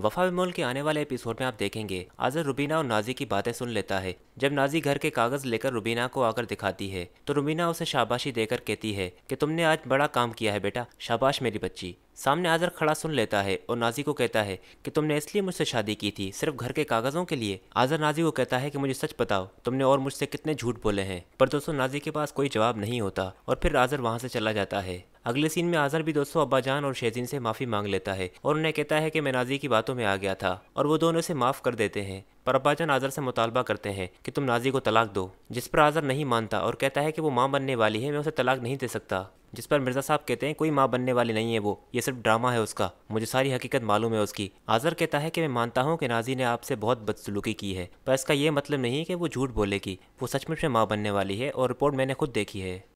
वफा विमोल के आने वाले एपिसोड में आप देखेंगे आजर रुबीना और नाजी की बातें सुन लेता है जब नाजी घर के कागज लेकर रुबीना को आकर दिखाती है तो रुबीना उसे शाबाशी देकर कहती है कि तुमने आज बड़ा काम किया है बेटा शाबाश मेरी बच्ची सामने आजर खड़ा सुन लेता है और नाजी को कहता है कि तुमने इसलिए मुझसे शादी की थी सिर्फ घर के कागजों के लिए आजर नाजी को कहता है कि मुझे सच बताओ तुमने और मुझसे कितने झूठ बोले हैं पर दोस्तों नाजी के पास कोई जवाब नहीं होता और फिर आजर वहाँ से चला जाता है अगले सीन में आजर भी दोस्तों अब्बाजान और शेजिन से माफ़ी मांग लेता है और उन्हें कहता है कि मैं नाजी की बातों में आ गया था और वो दोनों से माफ़ कर देते हैं पर अब्बाजान आजर से मुतालबा करते हैं कि तुम नाजी को तलाक दो जिस पर आजर नहीं मानता और कहता है कि वो माँ बनने वाली है मैं उसे तलाक नहीं दे सकता जिस पर मिर्जा साहब कहते हैं कोई माँ बनने वाली नहीं है वो ये सिर्फ ड्रामा है उसका मुझे सारी हकीकत मालूम है उसकी आजर कहता है कि मैं मानता हूँ कि नाजी ने आपसे बहुत बदसलूकी की है पर इसका ये मतलब नहीं कि वो झूठ बोलेगी वो सचमुच में माँ बनने वाली है और रिपोर्ट मैंने खुद देखी है